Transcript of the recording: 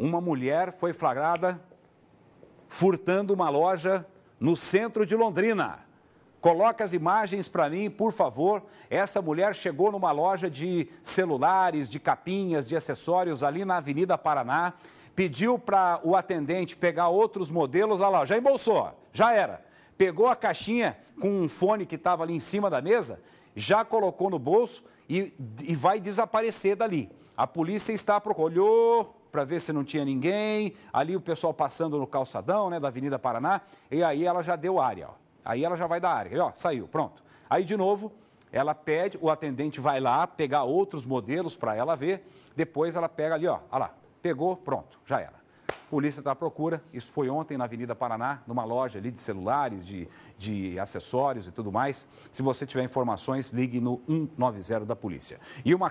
uma mulher foi flagrada furtando uma loja no centro de Londrina. Coloca as imagens para mim, por favor. Essa mulher chegou numa loja de celulares, de capinhas, de acessórios ali na Avenida Paraná, pediu para o atendente pegar outros modelos. Olha lá, já embolsou, já era pegou a caixinha com um fone que estava ali em cima da mesa, já colocou no bolso e, e vai desaparecer dali. A polícia está procurando, olhou para ver se não tinha ninguém, ali o pessoal passando no calçadão, né, da Avenida Paraná, e aí ela já deu área, ó. Aí ela já vai dar área, e, ó, saiu, pronto. Aí de novo, ela pede, o atendente vai lá pegar outros modelos para ela ver, depois ela pega ali, ó, ó lá, pegou, pronto, já era. Polícia está à procura. Isso foi ontem na Avenida Paraná, numa loja ali de celulares, de, de acessórios e tudo mais. Se você tiver informações, ligue no 190 da polícia. E uma